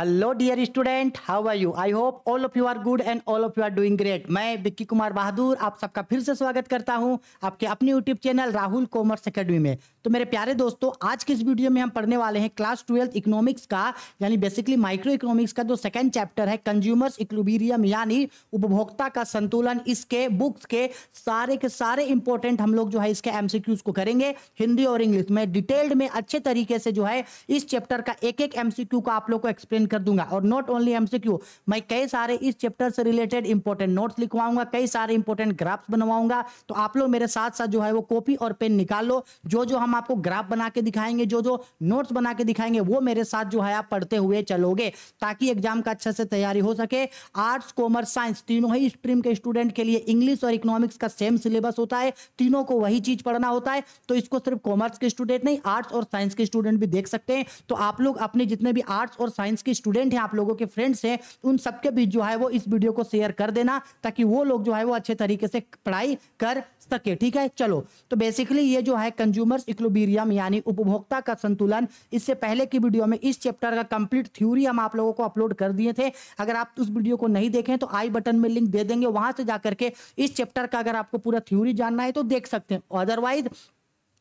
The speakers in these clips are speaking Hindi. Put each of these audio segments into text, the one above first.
hello dear student how are you I hope all of you are good and all of you are doing great मैं बिक्की कुमार बहादुर आप सबका फिर से स्वागत करता हूं आपके अपने YouTube channel Rahul commerce academy में तो मेरे प्यारे दोस्तों आज के इस वीडियो में हम पढ़ने वाले हैं क्लास ट्वेल्थ इकोनॉमिक्स का यानी बेसिकली माइक्रो इकोनॉमिक्स का जो सेकंड चैप्टर है कंज्यूमर्स इक्लोबीरियम यानी उपभोक्ता का संतुलन इसके बुक्स के सारे के सारे इंपॉर्टेंट हम लोग जो है इसके एमसीक्यूज को करेंगे हिंदी और इंग्लिश में डिटेल्ड में अच्छे तरीके से जो है इस चैप्टर का एक एक एमसीक्यू को आप लोग को एक्सप्लेन कर दूंगा और नॉट ओनली एमसीक्यू मैं कई सारे इस चैप्टर से रिलेटेड इंपॉर्टेंट नोट्स लिखवाऊंगा कई सारे इंपॉर्टेंट ग्राफ्स बनवाऊंगा तो आप लोग मेरे साथ साथ जो है वो कॉपी और पेन निकाल लो जो जो हम आपको ग्राफ बना के दिखाएंगे जो जो नोट्स बना के दिखाएंगे वो मेरे साथ जो है आप पढ़ते हुए चलोगे ताकि एग्जाम का अच्छा से तैयारी हो सके आर्ट्स कॉमर्स साइंस तीनों ही स्ट्रीम के स्टूडेंट के लिए इंग्लिश और इकोनॉमिक्स का सेम सिलेबस होता है तीनों को वही चीज पढ़ना होता है तो इसको सिर्फ कॉमर्स के स्टूडेंट नहीं आर्ट्स और साइंस के स्टूडेंट भी देख सकते हैं तो आप लोग अपने जितने भी आर्ट्स और साइंस के के स्टूडेंट हैं आप लोगों के फ्रेंड्स हैं उन सबके बीच जो है वो इस वीडियो को शेयर कर देना ताकि वो लोग जो है वो अच्छे तरीके से पढ़ाई कर सके ठीक है चलो तो बेसिकली ये जो है कंज्यूमर्स इक्लोबीरियम यानी उपभोक्ता का संतुलन इससे पहले की वीडियो में इस चैप्टर का कंप्लीट थ्योरी हम आप लोगों को अपलोड कर दिए थे अगर आप उस वीडियो को नहीं देखें तो आई बटन में लिंक दे देंगे वहां से जाकर के इस चैप्टर का अगर आपको पूरा थ्योरी जानना है तो देख सकते हैं अदरवाइज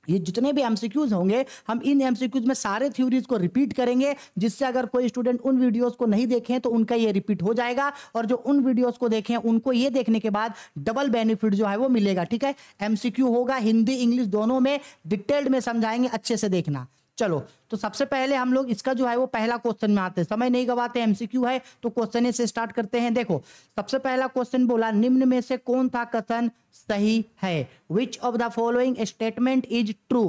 ये जितने भी एमसीक्यूज होंगे हम इन एमसीक्यूज में सारे थ्योरीज को रिपीट करेंगे जिससे अगर कोई स्टूडेंट उन वीडियोस को नहीं देखें तो उनका ये रिपीट हो जाएगा और जो उन वीडियोस को देखें उनको ये देखने के बाद डबल बेनिफिट जो है वो मिलेगा ठीक है एमसीक्यू होगा हिंदी इंग्लिश दोनों में डिटेल्ड में समझाएंगे अच्छे से देखना चलो तो सबसे पहले हम लोग इसका जो है वो पहला क्वेश्चन में आते हैं समय नहीं गवाते एमसीक्यू है तो क्वेश्चन से स्टार्ट करते हैं देखो सबसे पहला क्वेश्चन बोला निम्न में से कौन था कथन सही है which of the following statement is true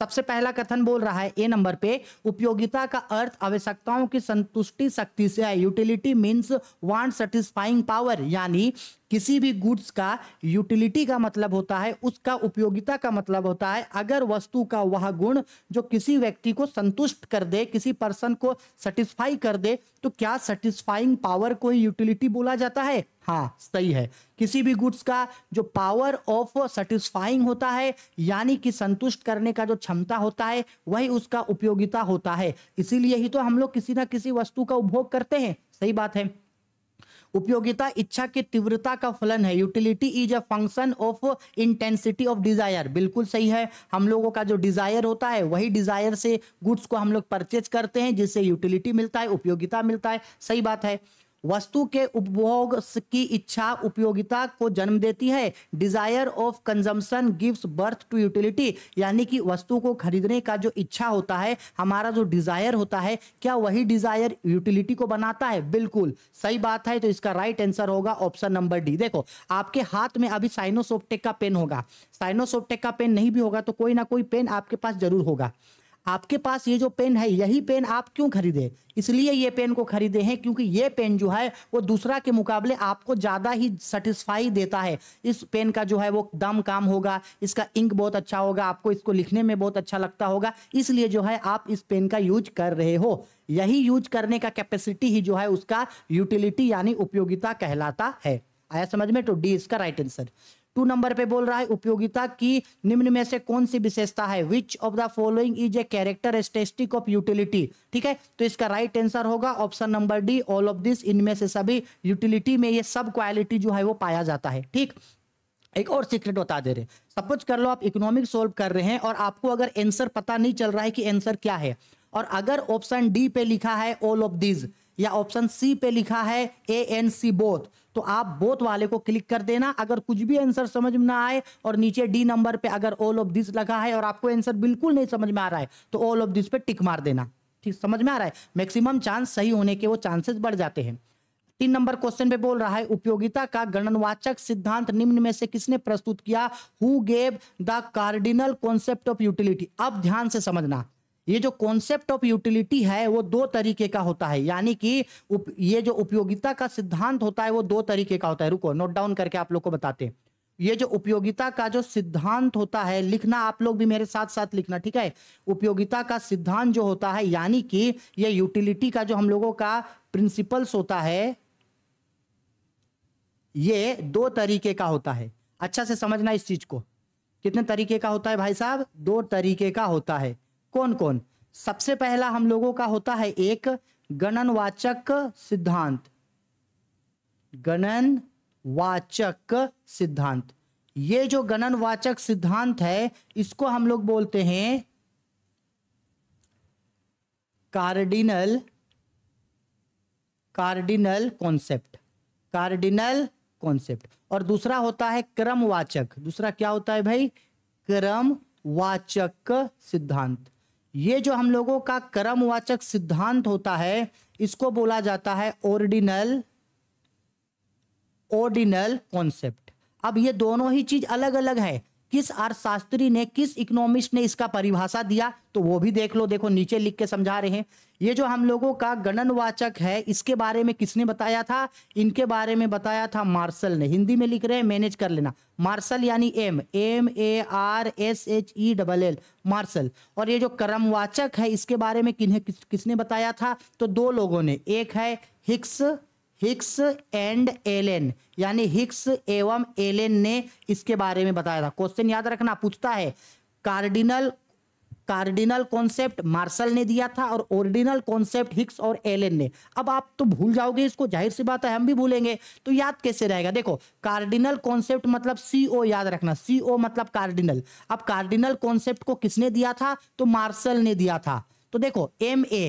सबसे पहला कथन बोल रहा है ए नंबर पे उपयोगिता का अर्थ आवश्यकताओं की संतुष्टि शक्ति से है utility means want satisfying power यानी किसी भी गुड्स का यूटिलिटी का मतलब होता है उसका उपयोगिता का मतलब होता है अगर वस्तु का वह गुण जो किसी व्यक्ति को संतुष्ट कर दे किसी पर्सन को सेटिस्फाई कर दे तो क्या सेटिस्फाइंग पावर को ही यूटिलिटी बोला जाता है हाँ सही है किसी भी गुड्स का जो पावर ऑफ सेटिस्फाइंग होता है यानी कि संतुष्ट करने का जो क्षमता होता है वही उसका उपयोगिता होता है इसीलिए ही तो हम लोग किसी ना किसी वस्तु का उपभोग करते हैं सही बात है उपयोगिता इच्छा की तीव्रता का फलन है utility is a function of intensity of desire बिल्कुल सही है हम लोगों का जो डिजायर होता है वही डिजायर से गुड्स को हम लोग परचेज करते हैं जिससे यूटिलिटी मिलता है उपयोगिता मिलता है सही बात है वस्तु के उपभोग की इच्छा उपयोगिता को जन्म देती है desire of consumption gives birth to utility यानी कि वस्तु को खरीदने का जो इच्छा होता है हमारा जो डिजायर होता है क्या वही डिजायर यूटिलिटी को बनाता है बिल्कुल सही बात है तो इसका राइट आंसर होगा ऑप्शन नंबर डी देखो आपके हाथ में अभी साइनोसोप्टेक का पेन होगा साइनोसोप्टेक का पेन नहीं भी होगा तो कोई ना कोई पेन आपके पास जरूर होगा आपके पास ये जो पेन है यही पेन आप क्यों खरीदे इसलिए ये पेन को खरीदे हैं क्योंकि ये पेन जो है वो दूसरा के मुकाबले आपको ज़्यादा ही सेटिस्फाई देता है इस पेन का जो है वो दम काम होगा इसका इंक बहुत अच्छा होगा आपको इसको लिखने में बहुत अच्छा लगता होगा इसलिए जो है आप इस पेन का यूज कर रहे हो यही यूज करने का कैपेसिटी ही जो है उसका यूटिलिटी यानी उपयोगिता कहलाता है आया समझ में तो डी इसका राइट आंसर टू नंबर पे बोल रहा है उपयोगिता की निम्न में से कौन सी विशेषता है which of the following is a characteristic of utility ठीक है तो इसका राइट right आंसर होगा option number D all of this इनमें से सभी यूटिलिटी में ये सब क्वालिटी जो है वो पाया जाता है ठीक एक और सीक्रेट बता दे रहे हैं सपोज कर लो आप इकोनॉमिक सोल्व कर रहे हैं और आपको अगर एंसर पता नहीं चल रहा है कि एंसर क्या है और अगर ऑप्शन डी पे लिखा है ऑल ऑफ दिज या ऑप्शन सी पे लिखा है ए एन सी बोथ तो आप बोथ वाले को क्लिक कर देना अगर कुछ भी आंसर समझ में ना आए और नीचे डी नंबर पे अगर ऑल ऑफ दिस लगा है और आपको आंसर बिल्कुल नहीं समझ में आ रहा है तो ऑल ऑफ दिस पे टिक मार देना ठीक समझ में आ रहा है मैक्सिमम चांस सही होने के वो चांसेस बढ़ जाते हैं तीन नंबर क्वेश्चन पे बोल रहा है उपयोगिता का गणनवाचक सिद्धांत निम्न में से किसने प्रस्तुत किया who gave the cardinal concept of utility अब ध्यान से समझना ये जो कॉन्सेप्ट ऑफ यूटिलिटी है वो दो तरीके का होता है यानी कि उप, ये जो उपयोगिता का सिद्धांत होता है वो दो तरीके का होता है रुको नोट डाउन करके आप लोग को बताते हैं ये जो उपयोगिता का जो सिद्धांत होता है लिखना आप लोग भी मेरे साथ साथ लिखना ठीक है उपयोगिता का सिद्धांत जो होता है यानी कि ये यूटिलिटी का जो हम लोगों का प्रिंसिपल्स होता है ये दो तरीके का होता है अच्छा से समझना इस चीज को कितने तरीके का होता है भाई साहब दो तरीके का होता है कौन कौन सबसे पहला हम लोगों का होता है एक गणनवाचक सिद्धांत गणनवाचक सिद्धांत ये जो गणनवाचक सिद्धांत है इसको हम लोग बोलते हैं cardinal cardinal concept cardinal concept और दूसरा होता है क्रमवाचक दूसरा क्या होता है भाई क्रमवाचक सिद्धांत ये जो हम लोगों का कर्मवाचक सिद्धांत होता है इसको बोला जाता है ओरिडिनल ओर्डिनल कॉन्सेप्ट अब ये दोनों ही चीज अलग अलग है किस अर्थशास्त्री ने किस इकोनॉमिस्ट ने इसका परिभाषा दिया तो वो भी देख लो देखो नीचे लिख के समझा रहे हैं ये जो हम लोगों का गणनवाचक है इसके बारे में किसने बताया था इनके बारे में बताया था मार्शल ने हिंदी में लिख रहे हैं मैनेज कर लेना मार्शल यानी M M A R S H E double L Marshall और ये जो कर्मवाचक है इसके बारे में किन्हें किस, किसने बताया था तो दो लोगों ने एक है हिक्स हिक्स एंड एलेन यानी हिक्स एवं एलेन ने इसके बारे में बताया था क्वेश्चन याद रखना पूछता है कार्डिनल कार्डिनल कॉन्सेप्ट मार्शल ने दिया था और ओरिजिनल कॉन्सेप्ट हिक्स और एलेन ने अब आप तो भूल जाओगे इसको जाहिर सी बात है हम भी भूलेंगे तो याद कैसे रहेगा देखो कार्डिनल कॉन्सेप्ट मतलब सी ओ याद रखना सी ओ मतलब कार्डिनल अब कार्डिनल कॉन्सेप्ट को किसने दिया था तो मार्शल ने दिया था तो देखो एम ए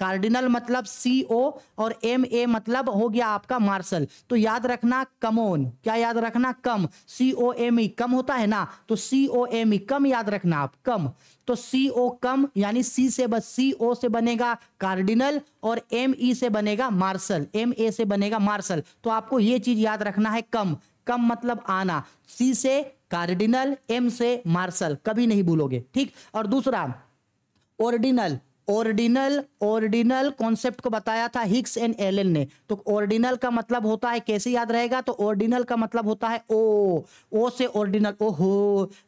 कार्डिनल मतलब सी ओ और एम ए मतलब हो गया आपका मार्शल तो याद रखना कमोन क्या याद रखना कम सी ओ एम ई कम होता है ना तो सी ओ एम ई कम याद रखना आप कम तो सी ओ कम यानी सी से बस सी ओ से बनेगा कार्डिनल और एम ई e से बनेगा मार्शल एम ए से बनेगा मार्शल तो आपको ये चीज याद रखना है कम कम मतलब आना सी से कार्डिनल एम से मार्शल कभी नहीं भूलोगे ठीक और दूसरा ऑर्डिनल ऑर्डिनल ऑर्डिनल कॉन्सेप्ट को बताया था हिक्स एंड एलन ने तो ऑर्डिनल का मतलब होता है कैसे याद रहेगा तो ऑर्डिनल का मतलब होता है ओ ओ से ऑर्डिनल हो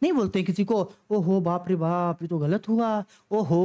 नहीं बोलते किसी को ओ हो बाप रे बाप ये तो गलत हुआ ओ हो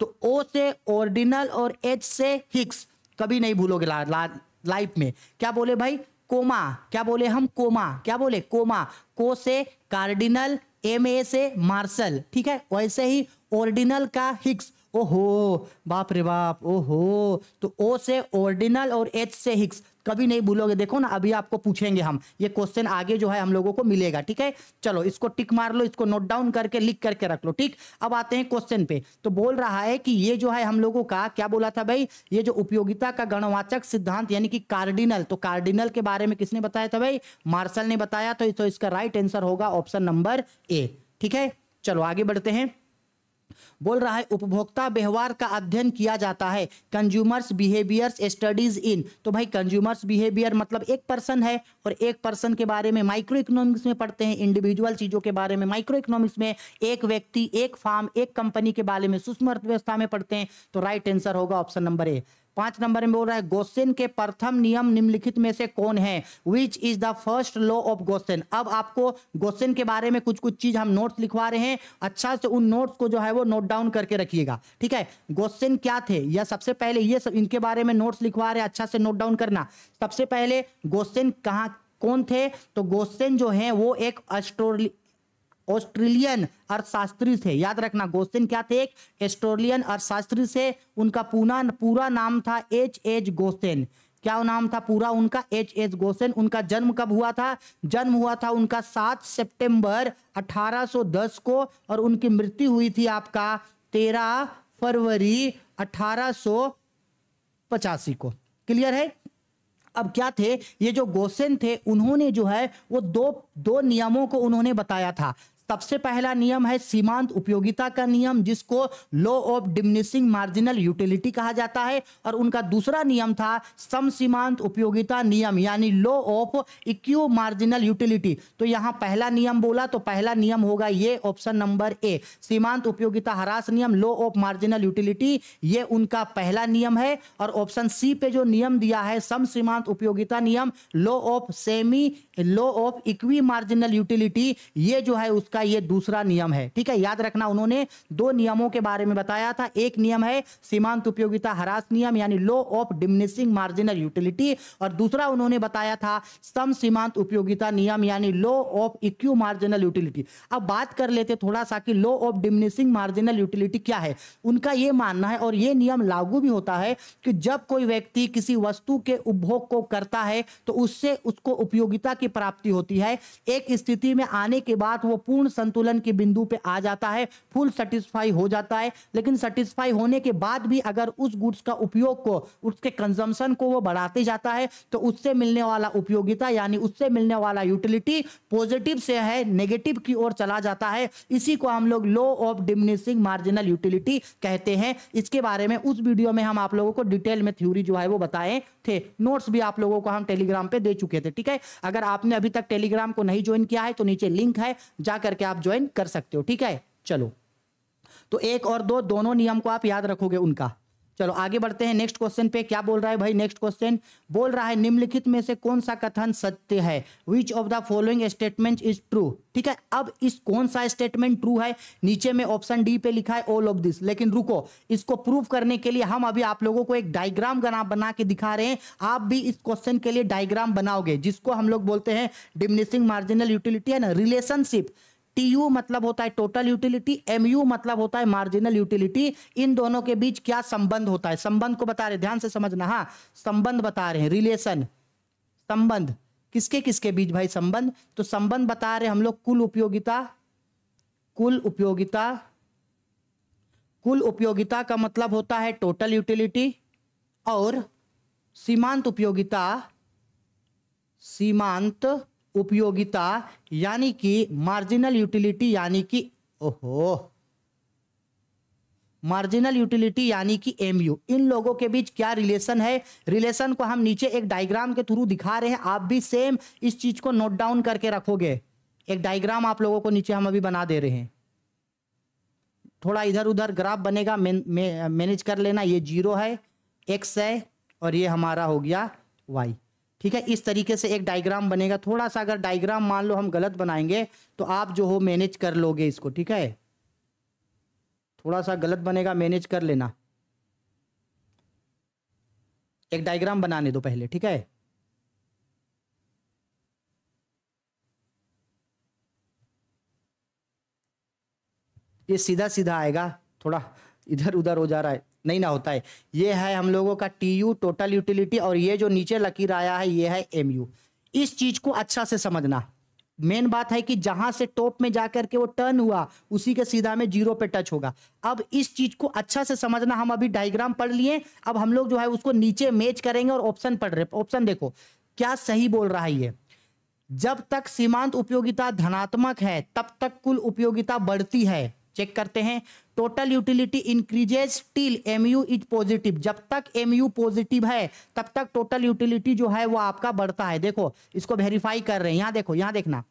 तो ओ से ऑर्डिनल और एच से हिक्स कभी नहीं भूलोगे ला, ला, लाइफ में क्या बोले भाई कोमा क्या बोले हम कोमा क्या बोले कोमा को से कार्डिनल एम ए से मार्शल ठीक है वैसे ही ऑर्डिनल का हिक्स ओहो बाप रे बाप ओहो तो ओ से ऑर्डिनल और एच से हिक्स कभी नहीं भूलोगे देखो ना अभी आपको पूछेंगे हम ये क्वेश्चन आगे जो है हम लोगों को मिलेगा ठीक है चलो इसको टिक मार लो इसको नोट डाउन करके लिख करके रख लो ठीक अब आते हैं क्वेश्चन पे तो बोल रहा है कि ये जो है हम लोगों का क्या बोला था भाई ये जो उपयोगिता का गणवाचक सिद्धांत यानी कि कार्डिनल तो कार्डिनल के बारे में किसने बताया था भाई मार्शल ने बताया तो, तो इसका राइट आंसर होगा ऑप्शन नंबर ए ठीक है चलो आगे बढ़ते हैं बोल रहा है उपभोक्ता व्यवहार का अध्ययन किया जाता है कंज्यूमर्स बिहेवियर्स स्टडीज इन तो भाई कंज्यूमर्स बिहेवियर मतलब एक पर्सन है और एक पर्सन के बारे में माइक्रो इकोनॉमिक्स में पढ़ते हैं इंडिविजुअल चीज़ों के बारे में माइक्रो इकोनॉमिक्स में एक व्यक्ति एक फार्म एक कंपनी के बारे में सूक्ष्म अर्थव्यवस्था में पढ़ते हैं तो राइट आंसर होगा ऑप्शन नंबर ए पांच नंबर में बोल रहा है गोसेन के प्रथम नियम निम्नलिखित में से कौन है which is the first law of Gossen अब आपको गोसेन के बारे में कुछ कुछ चीज हम नोट्स लिखवा रहे हैं अच्छा से उन नोट्स को जो है वो नोट डाउन करके रखिएगा ठीक है गोसेन क्या थे या सबसे पहले ये सब इनके बारे में नोट्स लिखवा रहे हैं अच्छा से नोट डाउन करना सबसे पहले गोसेन कहाँ कौन थे तो गोसेन जो है वो एक एस्ट्रो ऑस्ट्रेलियन अर्थशास्त्री थे याद रखना गोस्तिन क्या थे एक ऑस्ट्रेलियन अर्थशास्त्री से उनका पूरा पूरा नाम था एच एच गोस्तिन क्या नाम था पूरा उनका एच एच गोसेन उनका जन्म कब हुआ था जन्म हुआ था उनका 7 सितंबर 1810 को और उनकी मृत्यु हुई थी आपका 13 फरवरी अठारह को क्लियर है अब क्या थे ये जो गोसेन थे उन्होंने जो है वो दो दो नियमों को उन्होंने बताया था सबसे पहला नियम है सीमांत उपयोगिता का नियम जिसको law of diminishing marginal utility कहा जाता है और उनका दूसरा नियम था सम सीमांत उपयोगिता नियम यानी law of equi marginal utility तो यहां पहला नियम बोला तो पहला नियम होगा ये ऑप्शन नंबर ए सीमांत उपयोगिता हरास नियम लो ऑफ मार्जिनल यूटिलिटी ये उनका पहला नियम है और ऑप्शन सी पे जो नियम दिया है सम सीमांत उपयोगिता नियम law of semi law of equi marginal utility ये जो है उसका का ये दूसरा नियम है ठीक है याद रखना उन्होंने दो नियमों के बारे में बताया था एक नियम है सीमांत उपयोगिता हरास नियम यानी law of diminishing marginal utility और दूसरा उन्होंने बताया था सम सीमांत उपयोगिता नियम यानी law of equi marginal utility अब बात कर लेते थोड़ा सा कि law of diminishing marginal utility क्या है उनका ये मानना है और ये नियम लागू भी होता है कि जब कोई व्यक्ति किसी वस्तु के उपभोग को करता है तो उससे उसको उपयोगिता की प्राप्ति होती है एक स्थिति में आने के बाद वो पूर्ण संतुलन के बिंदु पे आ जाता है फुल सेटिस्फाई हो जाता है लेकिन सेटिस्फाई होने के बाद भी अगर उस गुड्स का उपयोग को उसके कंजम्पशन को वो बढ़ाते जाता है तो उससे मिलने वाला उपयोगिता यानी उससे मिलने वाला यूटिलिटी पॉजिटिव से है नेगेटिव की ओर चला जाता है इसी को हम लोग law of diminishing marginal utility कहते हैं इसके बारे में उस वीडियो में हम आप लोगों को डिटेल में थ्योरी जो है वो बताए थे नोट्स भी आप लोगों को हम टेलीग्राम पे दे चुके थे ठीक है अगर आपने अभी तक टेलीग्राम को नहीं ज्वाइन किया है तो नीचे लिंक है जाकर करके आप ज्वाइन कर सकते हो ठीक है चलो तो एक और दो दोनों नियम को आप याद रखोगे उनका चलो आगे बढ़ते हैं नेक्स्ट क्वेश्चन पे क्या बोल रहा है भाई नेक्स्ट क्वेश्चन बोल रहा है निम्नलिखित में से कौन सा कथन सत्य है which of the following statement is true ठीक है अब इस कौन सा स्टेटमेंट ट्रू है नीचे में ऑप्शन डी पे लिखा है ऑल ऑफ दिस लेकिन रुको इसको प्रूव करने के लिए हम अभी आप लोगों को एक डायग्राम बना के दिखा रहे हैं आप भी इस क्वेश्चन के लिए डायग्राम बनाओगे जिसको हम लोग बोलते हैं डिमिनिशिंग मार्जिनल यूटिलिटी है ना रिलेशनशिप टीयू मतलब होता है टोटल यूटिलिटी एमयू मतलब होता है मार्जिनल यूटिलिटी इन दोनों के बीच क्या संबंध होता है संबंध को बता रहे ध्यान से समझना हाँ संबंध बता रहे हैं रिलेशन संबंध किसके किसके बीच भाई संबंध तो संबंध बता रहे हम लोग कुल उपयोगिता कुल उपयोगिता कुल उपयोगिता का मतलब होता है टोटल यूटिलिटी और सीमांत उपयोगिता सीमांत उपयोगिता यानी कि मार्जिनल यूटिलिटी यानी कि ओहो मार्जिनल यूटिलिटी यानी कि एमयू इन लोगों के बीच क्या रिलेशन है रिलेशन को हम नीचे एक डायग्राम के थ्रू दिखा रहे हैं आप भी सेम इस चीज को नोट डाउन करके रखोगे एक डायग्राम आप लोगों को नीचे हम अभी बना दे रहे हैं थोड़ा इधर उधर ग्राफ बनेगा मैनेज मे, कर लेना ये जीरो है एक्स है और ये हमारा हो गया वाई ठीक है इस तरीके से एक डायग्राम बनेगा थोड़ा सा अगर डायग्राम मान लो हम गलत बनाएंगे तो आप जो हो मैनेज कर लोगे इसको ठीक है थोड़ा सा गलत बनेगा मैनेज कर लेना एक डायग्राम बनाने दो पहले ठीक है ये सीधा सीधा आएगा थोड़ा इधर उधर हो जा रहा है नहीं ना होता है ये है हम लोगों का टी यू टोटल यूटिलिटी और ये जो नीचे लकीर आया है ये है एम यू इस चीज को अच्छा से समझना मेन बात है कि जहां से टॉप में जाकर के वो टर्न हुआ उसी के सीधा में जीरो पे टच होगा अब इस चीज को अच्छा से समझना हम अभी डायग्राम पढ़ लिए अब हम लोग जो है उसको नीचे मैच करेंगे और ऑप्शन पढ़ रहे ऑप्शन देखो क्या सही बोल रहा है ये जब तक सीमांत उपयोगिता धनात्मक है तब तक कुल उपयोगिता बढ़ती है चेक करते हैं total utility increases till MU is positive जब तक एमयू पॉजिटिव है तब तक टोटल यूटिलिटी जो है वो आपका बढ़ता है देखो इसको वेरीफाई कर रहे हैं यहाँ देखो यहाँ देखना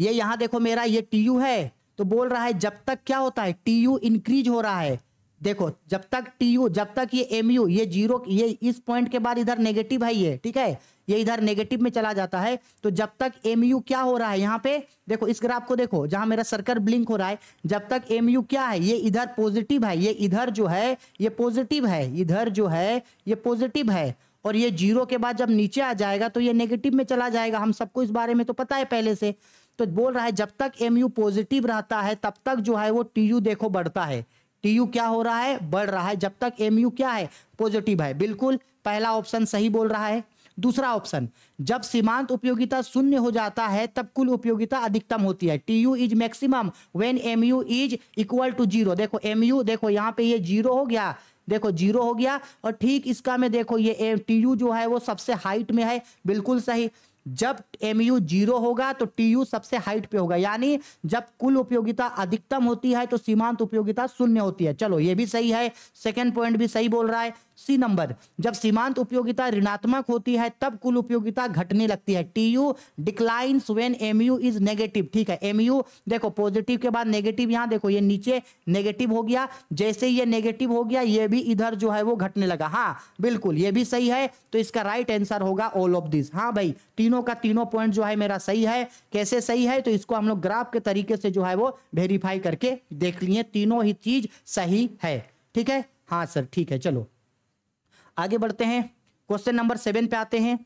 ये यह यहाँ देखो मेरा ये टी यू है तो बोल रहा है जब तक क्या होता है टी यू इंक्रीज हो रहा है देखो जब तक टी यू जब तक ये एम यू ये जीरो ये इस पॉइंट के बाद इधर नेगेटिव है ये ठीक है ये इधर नेगेटिव में चला जाता है तो जब तक एम यू क्या हो रहा है यहाँ पे देखो इस ग्राफ को देखो जहां मेरा सर्कल ब्लिंक हो रहा है जब तक एम यू क्या है ये इधर पॉजिटिव है ये इधर जो है ये पॉजिटिव है इधर जो है ये पॉजिटिव है और ये जीरो के बाद जब नीचे आ जाएगा तो ये नेगेटिव में चला जाएगा हम सबको इस बारे में तो पता है पहले से तो बोल रहा है जब तक एम यू पॉजिटिव रहता है तब तक जो है वो टी यू देखो बढ़ता है टी यू क्या हो रहा है बढ़ रहा है जब तक एम यू क्या है पॉजिटिव है बिल्कुल पहला ऑप्शन सही बोल रहा है दूसरा ऑप्शन जब सीमांत उपयोगिता शून्य हो जाता है तब कुल उपयोगिता अधिकतम होती है T U is maximum when M U is equal to zero देखो एम यू देखो यहाँ पे ये जीरो हो गया देखो जीरो हो गया और ठीक इसका में देखो ये टी यू जो है वो सबसे हाइट में है बिल्कुल सही जब एम यू जीरो होगा तो टी यू सबसे हाइट पे होगा यानी जब कुल उपयोगिता अधिकतम होती है तो सीमांत उपयोगिता शून्य होती है चलो ये भी सही है सेकेंड पॉइंट भी सही बोल रहा है सी नंबर जब सीमांत उपयोगिता ऋणात्मक होती है तब कुल उपयोगिता घटने लगती है T U declines when M U is negative ठीक है एम यू देखो पॉजिटिव के बाद नेगेटिव यहाँ देखो ये नीचे नेगेटिव हो गया जैसे ये नेगेटिव हो गया ये भी इधर जो है वो घटने लगा हाँ बिल्कुल ये भी सही है तो इसका राइट आंसर होगा ऑल ऑफ दिस हाँ भाई तीनों का तीनों पॉइंट जो है मेरा सही है कैसे सही है तो इसको हम लोग ग्राफ के तरीके से जो है वो वेरीफाई करके देख लिए तीनों ही चीज सही है ठीक है हाँ सर ठीक है चलो आगे बढ़ते हैं क्वेश्चन नंबर सेवन पे आते हैं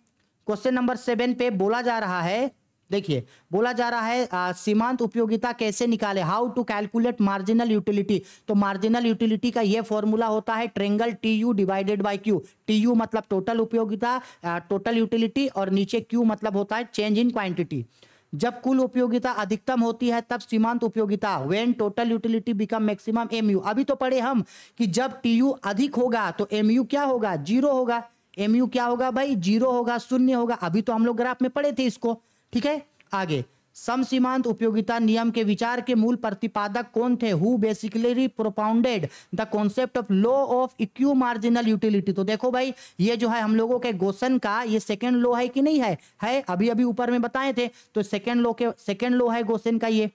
क्वेश्चन नंबर सेवन पे बोला जा रहा है देखिए बोला जा रहा है आ, सीमांत उपयोगिता कैसे निकाले how to calculate marginal utility तो मार्जिनल यूटिलिटी का ये फॉर्मूला होता है triangle T U divided by Q T U मतलब टोटल उपयोगिता टोटल यूटिलिटी और नीचे क्यू मतलब होता है चेंज इन क्वांटिटी जब कुल उपयोगिता अधिकतम होती है तब सीमांत उपयोगिता when total utility become maximum MU अभी तो पढ़े हम कि जब टीयू अधिक होगा तो एमयू क्या होगा जीरो होगा एमयू क्या होगा भाई जीरो होगा शून्य होगा अभी तो हम लोग ग्राफ में पढ़े थे इसको ठीक है आगे समसीमांत उपयोगिता नियम के विचार के मूल प्रतिपादक कौन थे who basically propounded the concept of law of equi marginal utility तो देखो भाई ये जो है हम लोगों के गोसन का ये सेकेंड लॉ है कि नहीं है है अभी अभी ऊपर में बताए थे तो सेकेंड लॉ के सेकेंड लॉ है गोसन का ये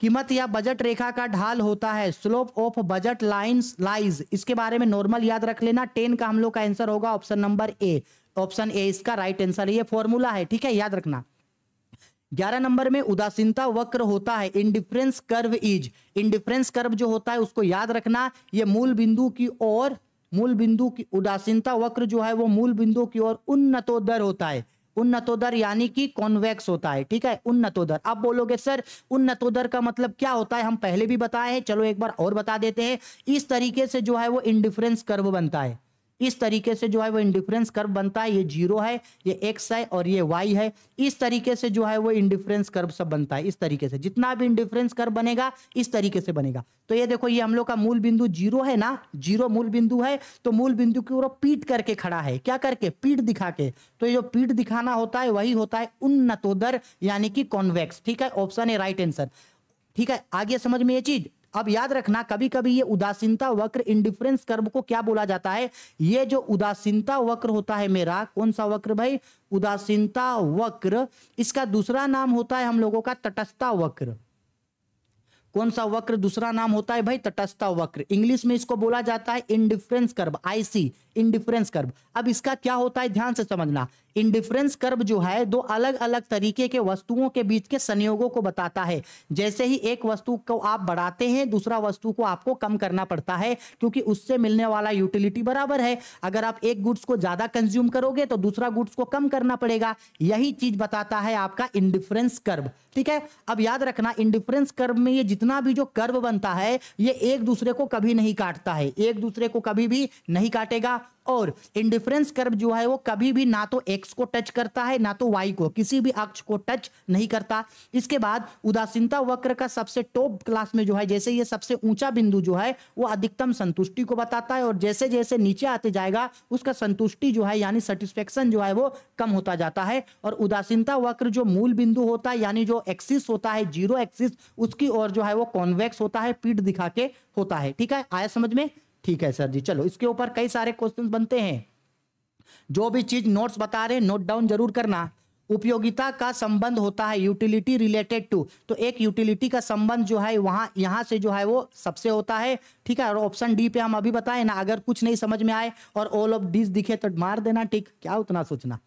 कीमत या बजट रेखा का ढाल होता है slope of budget lines lies इसके बारे में नॉर्मल याद रख लेना टेन का हम लोग का आंसर होगा option number A option A इसका राइट आंसर ये फॉर्मूला है ठीक है याद रखना ग्यारह नंबर में उदासीनता वक्र होता है indifference curve is indifference curve जो होता है उसको याद रखना यह मूल बिंदु की ओर मूल बिंदु की उदासीनता वक्र जो है वो मूल बिंदु की ओर उन्नतोदर होता है उन्नतोदर यानी कि कॉन्वेक्स होता है ठीक है उन्नतोदर अब बोलोगे सर उन्नतोदर का मतलब क्या होता है हम पहले भी बताए हैं चलो एक बार और बता देते हैं इस तरीके से जो है वो इंडिफरेंस कर्व बनता है इस तरीके से जो है वो इंडिफरेंस कर्व बनता है ये जीरो है ये एक्स है और ये वाई है इस तरीके से जो है वो इंडिफरेंस कर्व सब बनता है इस तरीके से जितना भी इंडिफरेंस कर्व बनेगा इस तरीके से बनेगा तो ये देखो ये हम लोग का मूल बिंदु जीरो है ना जीरो मूल बिंदु है तो मूल बिंदु की ओर पीट करके खड़ा है क्या करके पीठ दिखा के तो ये जो पीठ दिखाना होता है वही होता है उन्नतोदर यानी कि कॉन्वेक्स ठीक है ऑप्शन है राइट आंसर ठीक है आगे समझ में ये चीज अब याद रखना कभी कभी ये उदासीनता वक्र इंडिफरेंस कर्व को क्या बोला जाता है ये जो उदासीनता वक्र होता है मेरा कौन सा वक्र भाई उदासीनता वक्र इसका दूसरा नाम होता है हम लोगों का तटस्था वक्र कौन सा वक्र दूसरा नाम होता है भाई तटस्था वक्र इंग्लिश में इसको बोला जाता है indifference curve IC indifference curve अब इसका क्या होता है ध्यान से समझना इंडिफरेंस कर्व जो है दो अलग अलग तरीके के वस्तुओं के बीच के संयोगों को बताता है जैसे ही एक वस्तु को आप बढ़ाते हैं दूसरा वस्तु को आपको कम करना पड़ता है क्योंकि उससे मिलने वाला यूटिलिटी बराबर है अगर आप एक गुड्स को ज्यादा कंज्यूम करोगे तो दूसरा गुड्स को कम करना पड़ेगा यही चीज बताता है आपका इंडिफरेंस कर्व ठीक है अब याद रखना इंडिफरेंस कर्व में ये जितना भी जो कर्व बनता है ये एक दूसरे को कभी नहीं काटता है एक दूसरे को कभी भी नहीं काटेगा और इंडिफरेंस कर्व जो है वो कभी भी ना तो एक्स को टच करता है ना तो वाई को किसी भी अक्ष को टच नहीं करता इसके बाद उदासीनता वक्र का सबसे टॉप क्लास में जो है जैसे ये सबसे ऊंचा बिंदु जो है वो अधिकतम संतुष्टि को बताता है और जैसे जैसे नीचे आते जाएगा उसका संतुष्टि जो है यानी सेटिस्फेक्शन जो है वो कम होता जाता है और उदासीनता वक्र जो मूल बिंदु होता है यानी जो एक्सिस होता है जीरो एक्सिस उसकी और जो है वो कॉन्वेक्स होता है पीठ दिखा के होता है ठीक है आया समझ में ठीक है सर जी चलो इसके ऊपर कई सारे क्वेश्चन बनते हैं जो भी चीज नोट्स बता रहे हैं नोट डाउन जरूर करना उपयोगिता का संबंध होता है यूटिलिटी रिलेटेड टू तो एक यूटिलिटी का संबंध जो है वहां यहां से जो है वो सबसे होता है ठीक है और ऑप्शन डी पे हम अभी बताए ना अगर कुछ नहीं समझ में आए और ऑल ऑफ डीज दिखे तो मार देना ठीक क्या उतना सोचना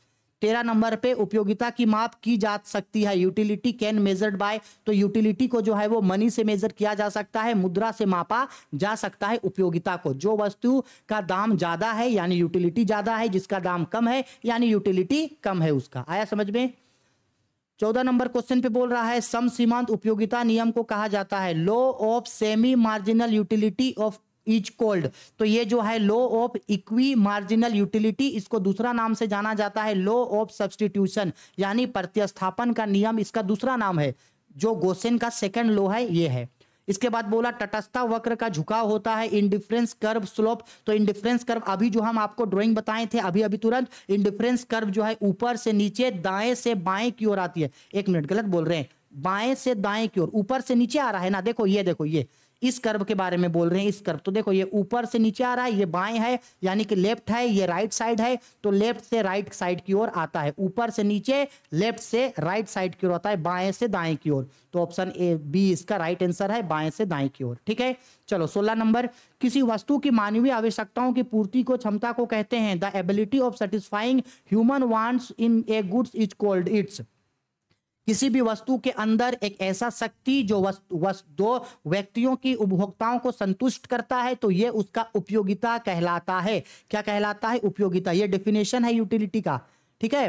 तेरह नंबर पे उपयोगिता की माप की जा सकती है यूटिलिटी कैन मेजर्ड बाय तो यूटिलिटी को जो है वो मनी से मेजर किया जा सकता है मुद्रा से मापा जा सकता है उपयोगिता को जो वस्तु का दाम ज्यादा है यानी यूटिलिटी ज्यादा है जिसका दाम कम है यानी यूटिलिटी कम है उसका आया समझ में चौदह नंबर क्वेश्चन पे बोल रहा है सम सीमांत उपयोगिता नियम को कहा जाता है law of semi marginal utility of is called तो ये जो है law of equi marginal utility इसको दूसरा नाम से जाना जाता है लो ऑफ सब्सटीट्यूशन यानी प्रत्यस्थापन का नियम इसका दूसरा नाम है जो गोसेन का सेकेंड लो है ये है इसके बाद बोला तटस्था वक्र का झुकाव होता है इंडिफरेंस कर्व स्लोप तो इंडिफरेंस कर्व अभी जो हम आपको ड्राइंग बताए थे अभी अभी तुरंत इंडिफरेंस कर्व जो है ऊपर से नीचे दाएं से बाएं की ओर आती है एक मिनट गलत बोल रहे हैं बाएं से दाएं की ओर ऊपर से नीचे आ रहा है ना देखो ये देखो ये इस कर्व के बारे में बोल रहे हैं इस कर्व तो देखो ये ऊपर से नीचे आ रहा है ये बाएं है यानी कि लेफ्ट है ये राइट साइड है तो लेफ्ट से राइट साइड की ओर आता है ऊपर से नीचे लेफ्ट से राइट साइड की ओर आता है बाएं से दाएं की ओर तो ऑप्शन ए बी इसका राइट आंसर है बाएं से दाएं की ओर ठीक है चलो सोलह नंबर किसी वस्तु की मानवीय आवश्यकताओं की पूर्ति को क्षमता को कहते हैं the ability of satisfying human wants in a goods is called its किसी भी वस्तु के अंदर एक ऐसा शक्ति जो वस्तु वस, दो व्यक्तियों की उपभोक्ताओं को संतुष्ट करता है तो यह उसका उपयोगिता कहलाता है क्या कहलाता है उपयोगिता यह डेफिनेशन है यूटिलिटी का ठीक है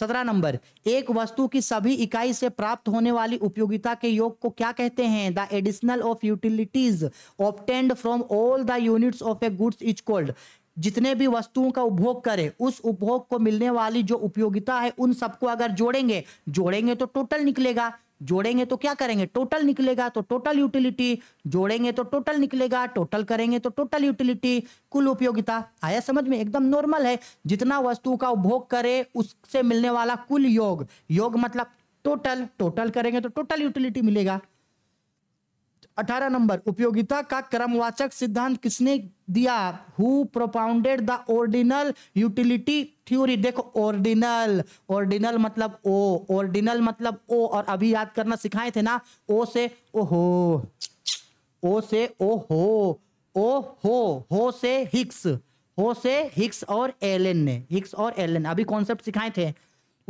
सत्रह नंबर एक वस्तु की सभी इकाई से प्राप्त होने वाली उपयोगिता के योग को क्या कहते हैं the additional of utilities obtained from all the units of a goods is called जितने भी वस्तुओं का उपभोग करें उस उपभोग को मिलने वाली जो उपयोगिता है उन सबको अगर जोड़ेंगे जोड़ेंगे तो टोटल निकलेगा जोड़ेंगे तो क्या करेंगे टोटल निकलेगा तो टोटल यूटिलिटी जोड़ेंगे तो टोटल निकलेगा टोटल करेंगे तो टोटल यूटिलिटी कुल उपयोगिता आया समझ में एकदम नॉर्मल है जितना वस्तु का उपभोग करे उससे मिलने वाला कुल योग योग मतलब टोटल टोटल करेंगे तो टोटल यूटिलिटी मिलेगा अठारह नंबर उपयोगिता का क्रमवाचक सिद्धांत किसने दिया who propounded the ordinal utility theory देखो ऑर्डिनल ऑर्डिनल मतलब ओ ऑर्डिनल मतलब ओ और अभी याद करना सिखाए थे ना ओ से ओहो ओ से ओहो ओ हो हो से हिक्स हो से हिक्स और एलेन ने हिक्स और एलेन अभी कॉन्सेप्ट सिखाए थे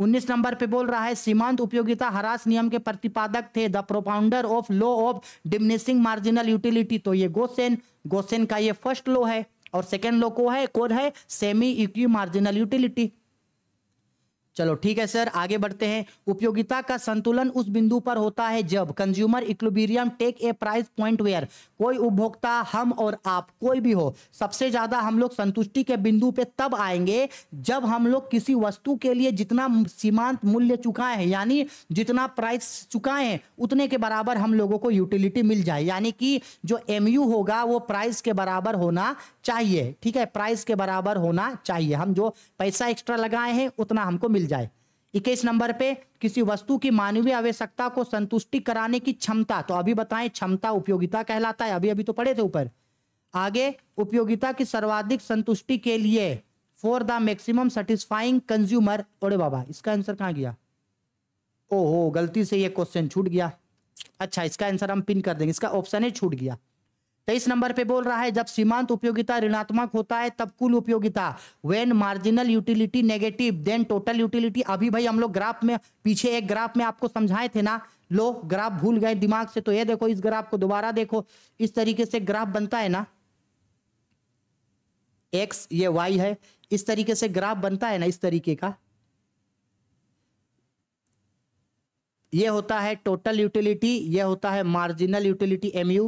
उन्नीस नंबर पे बोल रहा है सीमांत उपयोगिता हरास नियम के प्रतिपादक थे the propounder of law of diminishing marginal utility तो ये गोसेन गोसेन का ये फर्स्ट लॉ है और सेकेंड लॉ को है कौन है सेमी इक्वी मार्जिनल यूटिलिटी चलो ठीक है सर आगे बढ़ते हैं उपयोगिता का संतुलन उस बिंदु पर होता है जब consumer equilibrium take a price point where कोई उपभोक्ता हम और आप कोई भी हो सबसे ज्यादा हम लोग संतुष्टि के बिंदु पे तब आएंगे जब हम लोग किसी वस्तु के लिए जितना सीमांत मूल्य चुकाए हैं यानी जितना प्राइस चुकाए हैं उतने के बराबर हम लोगों को यूटिलिटी मिल जाए यानी कि जो एम होगा वो प्राइस के बराबर होना चाहिए ठीक है प्राइस के बराबर होना चाहिए हम जो पैसा एक्स्ट्रा लगाए हैं उतना हमको मिल जाए इक्कीस नंबर पे किसी वस्तु की मानवीय आवश्यकता को संतुष्टि कराने की क्षमता तो अभी बताएं क्षमता उपयोगिता कहलाता है अभी अभी तो पढ़े थे ऊपर आगे उपयोगिता की सर्वाधिक संतुष्टि के लिए for the maximum satisfying consumer ओरे बाबा इसका आंसर कहाँ गया ओहो गलती से ये क्वेश्चन छूट गया अच्छा इसका आंसर हम पिन कर देंगे इसका ऑप्शन ही छूट गया तेईस नंबर पे बोल रहा है जब सीमांत उपयोगिता ऋणात्मक होता है तब कुल उपयोगिता when marginal utility negative then total utility अभी भाई हम लोग ग्राफ में पीछे एक ग्राफ में आपको समझाए थे ना लो ग्राफ भूल गए दिमाग से तो ये देखो इस ग्राफ को दोबारा देखो इस तरीके से ग्राफ बनता है ना एक्स ये वाई है इस तरीके से ग्राफ बनता है ना इस तरीके का ये होता है टोटल यूटिलिटी ये होता है मार्जिनल यूटिलिटी एमयू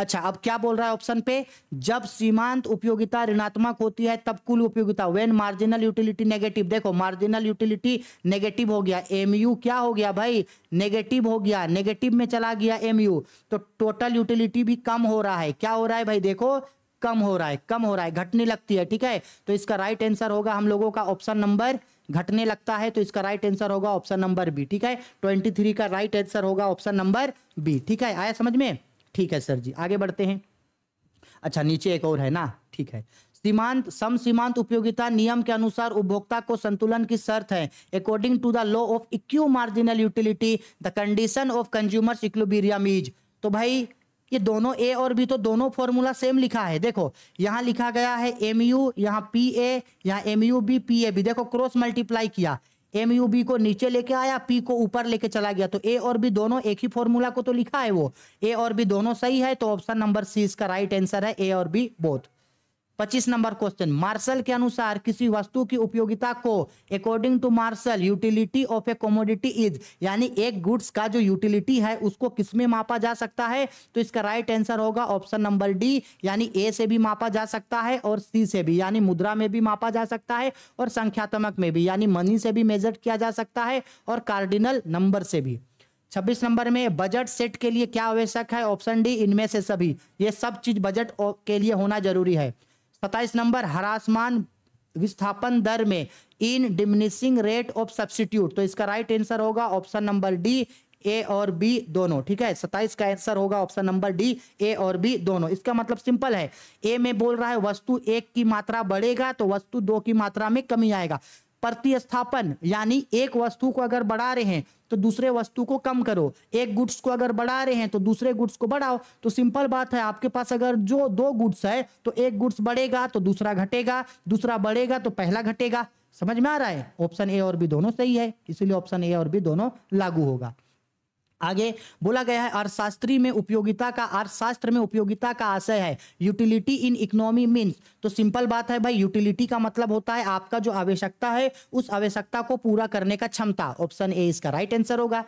अच्छा अब क्या बोल रहा है ऑप्शन पे जब सीमांत उपयोगिता ऋणात्मक होती है तब कुल उपयोगिता वेन मार्जिनल यूटिलिटी नेगेटिव देखो मार्जिनल यूटिलिटी नेगेटिव हो गया एमयू क्या हो गया भाई नेगेटिव हो गया नेगेटिव में चला गया एमयू तो टोटल यूटिलिटी भी कम हो रहा है क्या हो रहा है भाई देखो कम हो रहा है कम हो रहा है घटने लगती है ठीक है तो इसका राइट आंसर होगा हम लोगों का ऑप्शन नंबर घटने लगता है तो इसका राइट आंसर होगा ऑप्शन नंबर बी ठीक है ट्वेंटी थ्री का राइट आंसर होगा ऑप्शन नंबर बी ठीक है आया समझ में ठीक है सर जी आगे बढ़ते हैं अच्छा नीचे एक और है ना ठीक है सीमांत सम सीमांत उपयोगिता नियम के अनुसार उपभोक्ता को संतुलन की शर्त है according to the law of equi marginal utility the condition of consumer equilibrium is तो भाई ये दोनों ए और बी तो दोनों फॉर्मूला सेम लिखा है देखो यहां लिखा गया है एमयू यहाँ पी ए यहाँ MU B P A B देखो क्रॉस मल्टीप्लाई किया एम यू बी को नीचे लेके आया पी को ऊपर लेके चला गया तो ए और बी दोनों एक ही फॉर्मूला को तो लिखा है वो ए और बी दोनों सही है तो ऑप्शन नंबर सी इसका राइट आंसर है ए और बी बोथ पच्चीस नंबर क्वेश्चन मार्शल के अनुसार किसी वस्तु की उपयोगिता को according to Marshall utility of a commodity is यानी एक गुड्स का जो यूटिलिटी है उसको किसमें मापा जा सकता है तो इसका राइट आंसर होगा ऑप्शन नंबर डी यानी ए से भी मापा जा सकता है और सी से भी यानी मुद्रा में भी मापा जा सकता है और संख्यात्मक में भी यानी मनी से भी मेजर किया जा सकता है और कार्डिनल नंबर से भी छब्बीस नंबर में बजट सेट के लिए क्या आवश्यक है ऑप्शन डी इनमें से सभी ये सब चीज बजट के लिए होना जरूरी है सत्ताईस नंबर हरासमान विस्थापन दर में in diminishing rate of substitute तो इसका राइट आंसर होगा ऑप्शन नंबर डी ए और बी दोनों ठीक है सत्ताईस का आंसर होगा ऑप्शन नंबर डी ए और बी दोनों इसका मतलब सिंपल है ए में बोल रहा है वस्तु एक की मात्रा बढ़ेगा तो वस्तु दो की मात्रा में कमी आएगा प्रतिस्थापन यानी एक वस्तु को अगर बढ़ा रहे हैं तो दूसरे वस्तु को कम करो एक गुड्स को अगर बढ़ा रहे हैं तो दूसरे गुड्स को बढ़ाओ तो सिंपल बात है आपके पास अगर जो दो गुड्स है तो एक गुड्स बढ़ेगा तो दूसरा घटेगा दूसरा बढ़ेगा तो पहला घटेगा समझ में आ रहा है ऑप्शन ए और बी दोनों सही है इसीलिए ऑप्शन ए और बी दोनों लागू होगा आगे बोला गया है अर्थशास्त्री में उपयोगिता का अर्थशास्त्र में उपयोगिता का आशय है यूटिलिटी इन इकोनॉमी मीन्स तो सिंपल बात है भाई यूटिलिटी का मतलब होता है आपका जो आवश्यकता है उस आवश्यकता को पूरा करने का क्षमता ऑप्शन ए इसका राइट आंसर होगा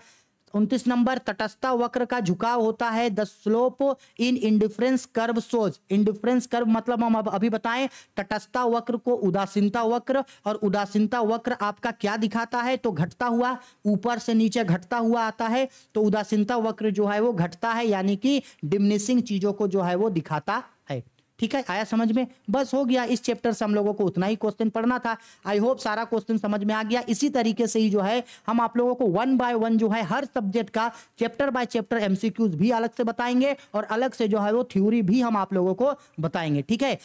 उनतीस नंबर तटस्था वक्र का झुकाव होता है the slope in indifference curve shows indifference curve मतलब हम अब अभी बताएं तटस्था वक्र को उदासीनता वक्र और उदासीनता वक्र आपका क्या दिखाता है तो घटता हुआ ऊपर से नीचे घटता हुआ आता है तो उदासीनता वक्र जो है वो घटता है यानी कि डिमनिशिंग चीजों को जो है वो दिखाता है ठीक है आया समझ में बस हो गया इस चैप्टर से हम लोगों को उतना ही क्वेश्चन पढ़ना था आई होप सारा क्वेश्चन समझ में आ गया इसी तरीके से ही जो है हम आप लोगों को वन बाय वन जो है हर सब्जेक्ट का चैप्टर बाय चैप्टर एमसीक्यूज भी अलग से बताएंगे और अलग से जो है वो थ्योरी भी हम आप लोगों को बताएंगे ठीक है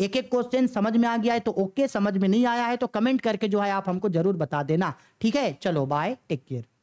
एक एक क्वेश्चन समझ में आ गया है तो ओके समझ में नहीं आया है तो कमेंट करके जो है आप हमको जरूर बता देना ठीक है चलो बाय टेक केयर